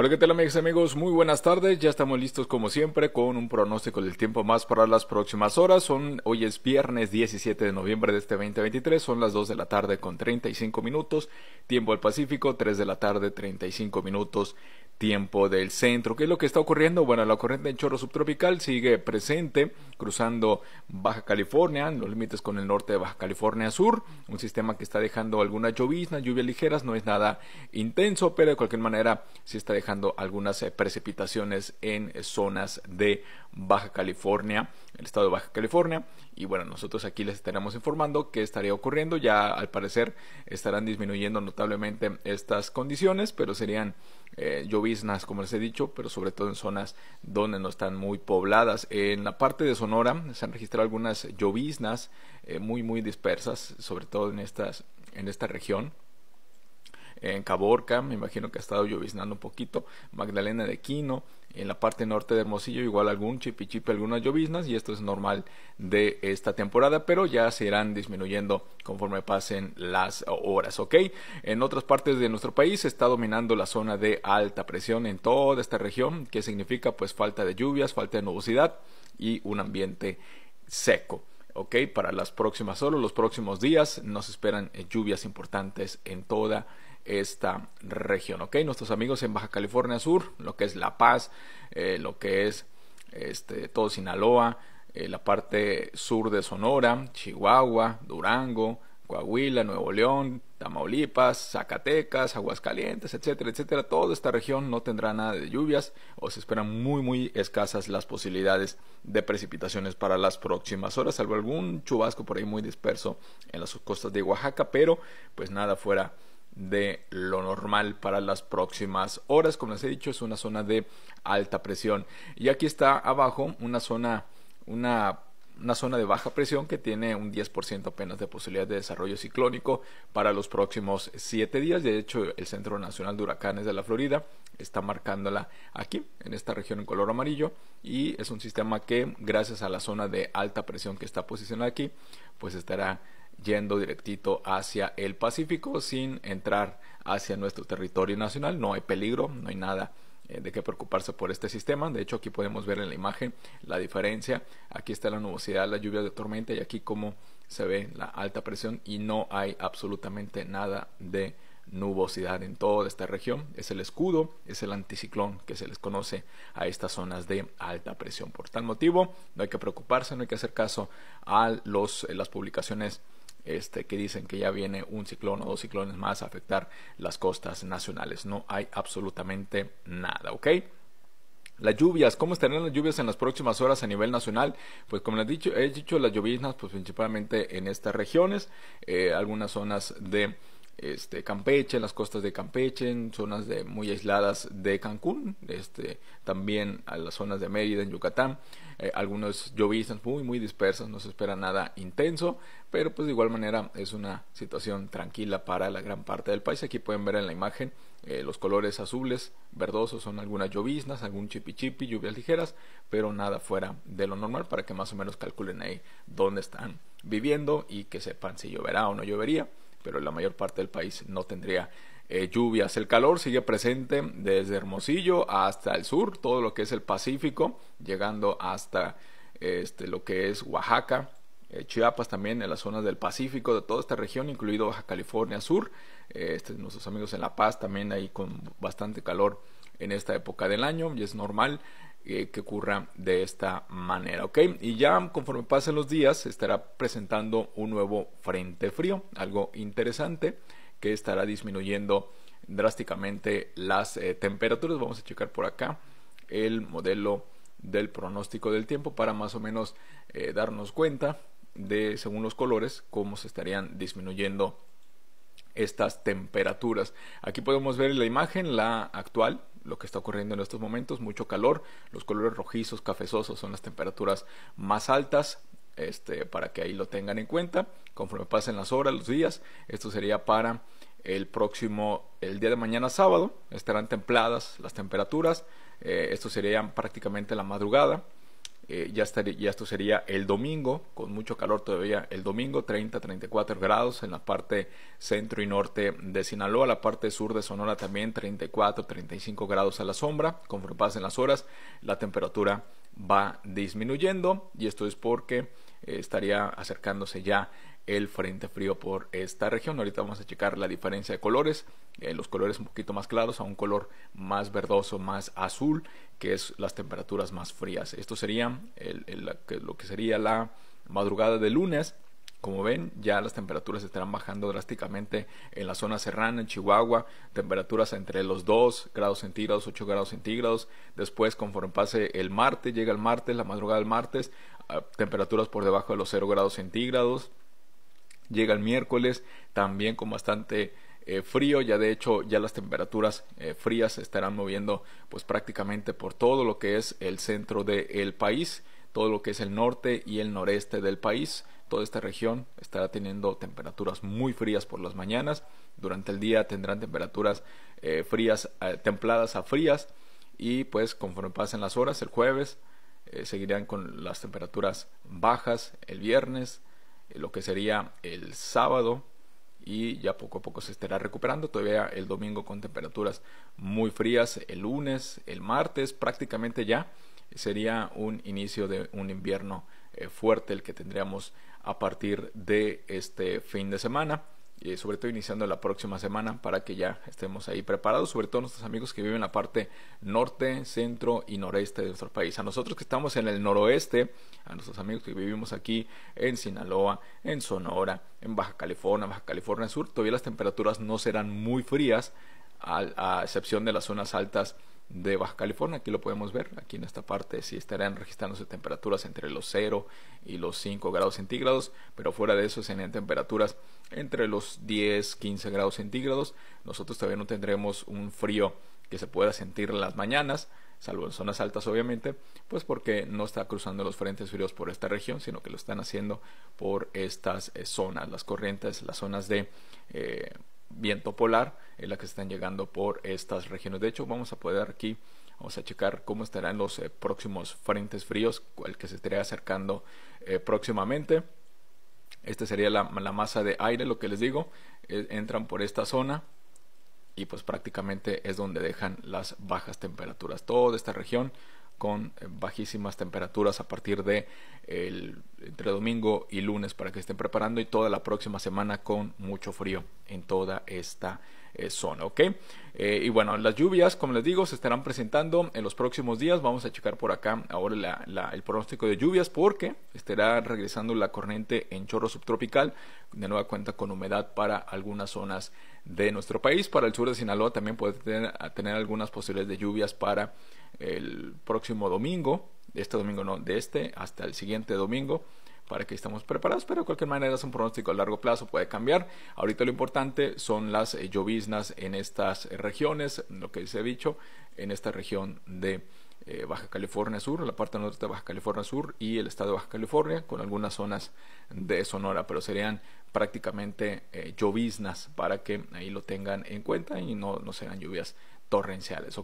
Hola, ¿qué tal amigas amigos? Muy buenas tardes. Ya estamos listos como siempre con un pronóstico del tiempo más para las próximas horas. Son, hoy es viernes 17 de noviembre de este 2023. Son las 2 de la tarde con 35 minutos. Tiempo del Pacífico, 3 de la tarde 35 minutos. Tiempo del centro. ¿Qué es lo que está ocurriendo? Bueno, la corriente en chorro subtropical sigue presente, cruzando Baja California, los límites con el norte de Baja California Sur. Un sistema que está dejando algunas lloviznas, lluvias ligeras. No es nada intenso, pero de cualquier manera si está dejando algunas eh, precipitaciones en eh, zonas de Baja California, el estado de Baja California. Y bueno, nosotros aquí les estaremos informando qué estaría ocurriendo. Ya al parecer estarán disminuyendo notablemente estas condiciones, pero serían eh, lloviznas, como les he dicho, pero sobre todo en zonas donde no están muy pobladas. En la parte de Sonora se han registrado algunas lloviznas muy, muy dispersas, sobre todo en, estas, en esta región en Caborca, me imagino que ha estado lloviznando un poquito, Magdalena de Quino, en la parte norte de Hermosillo igual algún chipichipe, algunas lloviznas y esto es normal de esta temporada, pero ya se irán disminuyendo conforme pasen las horas, ¿ok? En otras partes de nuestro país está dominando la zona de alta presión en toda esta región, que significa pues falta de lluvias, falta de nubosidad y un ambiente seco. ¿ok? Para las próximas, horas, los próximos días nos esperan lluvias importantes en toda esta región. ¿ok? Nuestros amigos en Baja California Sur, lo que es La Paz, eh, lo que es este, todo Sinaloa, eh, la parte sur de Sonora, Chihuahua, Durango, Coahuila, Nuevo León, Tamaulipas, Zacatecas, Aguascalientes, etcétera, etcétera. Toda esta región no tendrá nada de lluvias o se esperan muy, muy escasas las posibilidades de precipitaciones para las próximas horas, salvo algún chubasco por ahí muy disperso en las costas de Oaxaca, pero pues nada fuera de lo normal para las próximas horas. Como les he dicho, es una zona de alta presión. Y aquí está abajo una zona, una, una zona de baja presión que tiene un 10% apenas de posibilidad de desarrollo ciclónico para los próximos 7 días. De hecho, el Centro Nacional de Huracanes de la Florida está marcándola aquí, en esta región en color amarillo. Y es un sistema que, gracias a la zona de alta presión que está posicionada aquí, pues estará yendo directito hacia el Pacífico sin entrar hacia nuestro territorio nacional. No hay peligro, no hay nada eh, de qué preocuparse por este sistema. De hecho, aquí podemos ver en la imagen la diferencia. Aquí está la nubosidad, la lluvia de tormenta y aquí como se ve la alta presión y no hay absolutamente nada de nubosidad en toda esta región. Es el escudo, es el anticiclón que se les conoce a estas zonas de alta presión. Por tal motivo, no hay que preocuparse, no hay que hacer caso a los, eh, las publicaciones este, que dicen que ya viene un ciclón o dos ciclones más a afectar las costas nacionales. No hay absolutamente nada, ¿ok? Las lluvias, ¿cómo estarán las lluvias en las próximas horas a nivel nacional? Pues como les he dicho, he dicho las lloviznas, pues principalmente en estas regiones, eh, algunas zonas de este, Campeche, en las costas de Campeche, en zonas de, muy aisladas de Cancún, este, también a las zonas de Mérida, en Yucatán, algunos eh, algunas lloviznas muy, muy dispersas, no se espera nada intenso, pero pues de igual manera es una situación tranquila para la gran parte del país. Aquí pueden ver en la imagen eh, los colores azules, verdosos, son algunas lloviznas, algún chipichipi, lluvias ligeras, pero nada fuera de lo normal para que más o menos calculen ahí dónde están viviendo y que sepan si lloverá o no llovería pero la mayor parte del país no tendría eh, lluvias. El calor sigue presente desde Hermosillo hasta el sur, todo lo que es el Pacífico, llegando hasta este, lo que es Oaxaca, eh, Chiapas también, en las zonas del Pacífico, de toda esta región, incluido Baja California Sur, eh, este, nuestros amigos en La Paz también ahí con bastante calor en esta época del año y es normal eh, que ocurra de esta manera, ¿ok? Y ya conforme pasen los días estará presentando un nuevo frente frío, algo interesante que estará disminuyendo drásticamente las eh, temperaturas. Vamos a checar por acá el modelo del pronóstico del tiempo para más o menos eh, darnos cuenta de, según los colores, cómo se estarían disminuyendo estas temperaturas. Aquí podemos ver la imagen, la actual, lo que está ocurriendo en estos momentos, mucho calor, los colores rojizos, cafezosos son las temperaturas más altas, este, para que ahí lo tengan en cuenta, conforme pasen las horas, los días, esto sería para el próximo, el día de mañana sábado, estarán templadas las temperaturas, eh, esto sería prácticamente la madrugada, eh, ya, estaría, ya esto sería el domingo, con mucho calor todavía el domingo, 30-34 grados en la parte centro y norte de Sinaloa, la parte sur de Sonora también 34-35 grados a la sombra, conforme pasen las horas, la temperatura va disminuyendo y esto es porque eh, estaría acercándose ya el frente frío por esta región. Ahorita vamos a checar la diferencia de colores, eh, los colores un poquito más claros a un color más verdoso, más azul, que es las temperaturas más frías. Esto sería lo que sería la madrugada de lunes. Como ven, ya las temperaturas estarán bajando drásticamente en la zona serrana, en Chihuahua, temperaturas entre los 2 grados centígrados, 8 grados centígrados. Después, conforme pase el martes, llega el martes, la madrugada del martes, ah, temperaturas por debajo de los 0 grados centígrados llega el miércoles también con bastante eh, frío ya de hecho ya las temperaturas eh, frías se estarán moviendo pues prácticamente por todo lo que es el centro del país todo lo que es el norte y el noreste del país toda esta región estará teniendo temperaturas muy frías por las mañanas durante el día tendrán temperaturas eh, frías templadas a frías y pues conforme pasen las horas el jueves seguirán con las temperaturas bajas el viernes eh, lo que sería el sábado y ya poco a poco se estará recuperando. Todavía el domingo con temperaturas muy frías, el lunes, el martes, prácticamente ya sería un inicio de un invierno eh, fuerte el que tendríamos a partir de este fin de semana y eh, sobre todo iniciando la próxima semana para que ya estemos ahí preparados, sobre todo nuestros amigos que viven en la parte norte, centro y noreste de nuestro país. A nosotros que estamos en el noroeste, a nuestros amigos que vivimos aquí en Sinaloa, en Sonora, en Baja California, Baja California Sur, todavía las temperaturas no serán muy frías, a excepción de las zonas altas de Baja California. Aquí lo podemos ver, aquí en esta parte sí estarán registrándose temperaturas entre los 0 y los 5 grados centígrados, pero fuera de eso serían temperaturas entre los 10, 15 grados centígrados. Nosotros todavía no tendremos un frío que se pueda sentir en las mañanas, salvo en zonas altas obviamente, pues porque no está cruzando los frentes fríos por esta región, sino que lo están haciendo por estas eh, zonas, las corrientes, las zonas de eh, viento polar en la que están llegando por estas regiones. De hecho, vamos a poder aquí, vamos a checar cómo estarán los eh, próximos frentes fríos, el que se estaría acercando eh, próximamente. Esta sería la, la, masa de aire, lo que les digo. E, entran por esta zona y pues prácticamente es donde dejan las bajas temperaturas. Toda esta región con eh, bajísimas temperaturas a partir de entre domingo y lunes para que estén preparando y toda la próxima semana con mucho frío en toda esta región zona, eh, ¿ok? Eh, y bueno, las lluvias, como les digo, se estarán presentando en los próximos días. Vamos a checar por acá ahora el pronóstico de lluvias porque estará regresando la corriente en chorro subtropical, de nueva cuenta con humedad para algunas zonas de nuestro país. Para el sur de Sinaloa también puede tener, algunas posibilidades de lluvias para el próximo domingo, este domingo no, de este hasta el siguiente domingo para que estemos preparados, pero de cualquier manera es un pronóstico a largo plazo, puede cambiar. Ahorita lo importante son las eh, lloviznas en estas eh, regiones, lo que se ha dicho, en esta región de eh, Baja California Sur, la parte norte de Baja California Sur y el estado de Baja California, con algunas zonas de Sonora, pero serían prácticamente eh, lloviznas para que ahí lo tengan en cuenta y no, no serán lluvias torrenciales,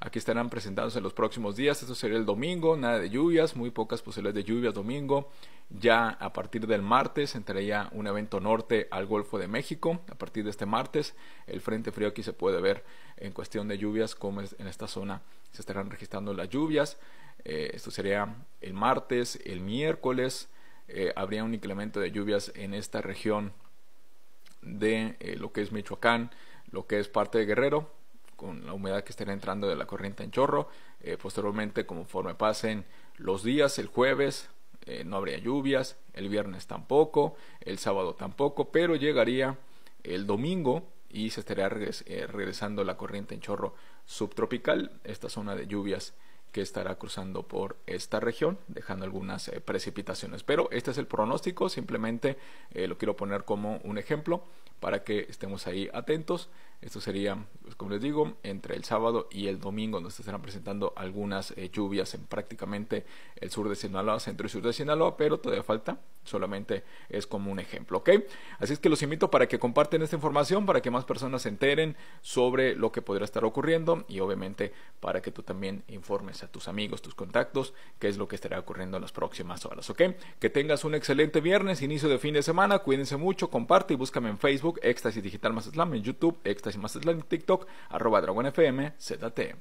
Aquí estarán presentándose en los próximos días, esto sería el domingo, nada de lluvias, muy pocas posibilidades de lluvias domingo, ya a partir del martes entraría un evento norte al Golfo de México, a partir de este martes el Frente Frío aquí se puede ver en cuestión de lluvias, como en esta zona se estarán registrando las lluvias, eh, esto sería el martes, el miércoles, eh, habría un incremento de lluvias en esta región de eh, lo que es Michoacán, lo que es parte de Guerrero, con la humedad que estará entrando de la corriente en chorro. Eh, posteriormente, conforme pasen los días, el jueves no habría lluvias, el viernes tampoco, el sábado tampoco, pero llegaría el domingo y se estaría regresando la corriente en chorro subtropical, esta zona de lluvias que estará cruzando por esta región, dejando algunas eh, precipitaciones. Pero este es el pronóstico, simplemente eh, lo quiero poner como un ejemplo para que estemos ahí atentos. Esto sería, pues, como les digo, entre el sábado y el domingo, donde se estarán presentando algunas eh, lluvias en prácticamente el sur de Sinaloa, centro y sur de Sinaloa, pero todavía falta, solamente es como un ejemplo, ¿ok? Así es que los invito para que comparten esta información, para que más personas se enteren sobre lo que podría estar ocurriendo y obviamente para que tú también informes a tus amigos, tus contactos, qué es lo que estará ocurriendo en las próximas horas, ¿ok? Que tengas un excelente viernes, inicio de fin de semana, cuídense mucho, comparte y búscame en Facebook, Éxtasis Digital Más Slam en YouTube, Éxtasis y más en TikTok, arroba Dragon ZT.